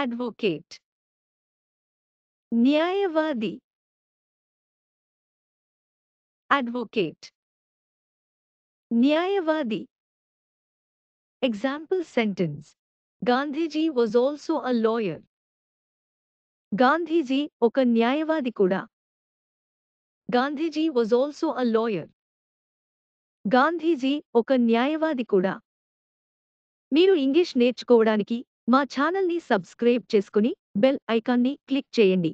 advocate న్యాయవాది advocate న్యాయవాది example sentence Gandhiji was also a lawyer Gandhiji ఒక న్యాయవాది కూడా Gandhiji was also a lawyer Gandhiji ఒక న్యాయవాది కూడా మీరు ఇంగ్లీష్ నేర్చుకోవడానికి మా ఛానల్ని సబ్స్క్రైబ్ చేసుకుని బెల్ ఐకాన్ని క్లిక్ చేయండి